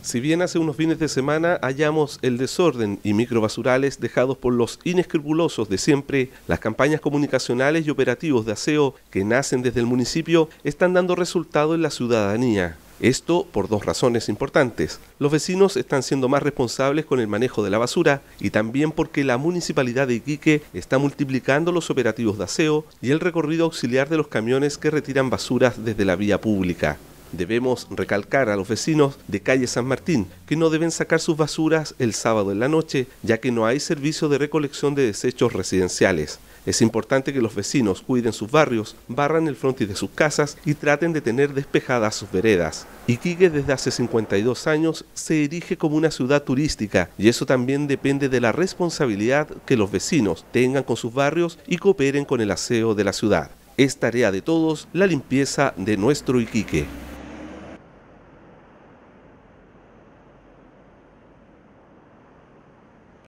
Si bien hace unos fines de semana hallamos el desorden y microbasurales dejados por los inescrupulosos de siempre, las campañas comunicacionales y operativos de aseo que nacen desde el municipio están dando resultado en la ciudadanía. Esto por dos razones importantes. Los vecinos están siendo más responsables con el manejo de la basura y también porque la municipalidad de Iquique está multiplicando los operativos de aseo y el recorrido auxiliar de los camiones que retiran basuras desde la vía pública. Debemos recalcar a los vecinos de calle San Martín que no deben sacar sus basuras el sábado en la noche, ya que no hay servicio de recolección de desechos residenciales. Es importante que los vecinos cuiden sus barrios, barran el frontis de sus casas y traten de tener despejadas sus veredas. Iquique desde hace 52 años se erige como una ciudad turística y eso también depende de la responsabilidad que los vecinos tengan con sus barrios y cooperen con el aseo de la ciudad. Es tarea de todos la limpieza de nuestro Iquique.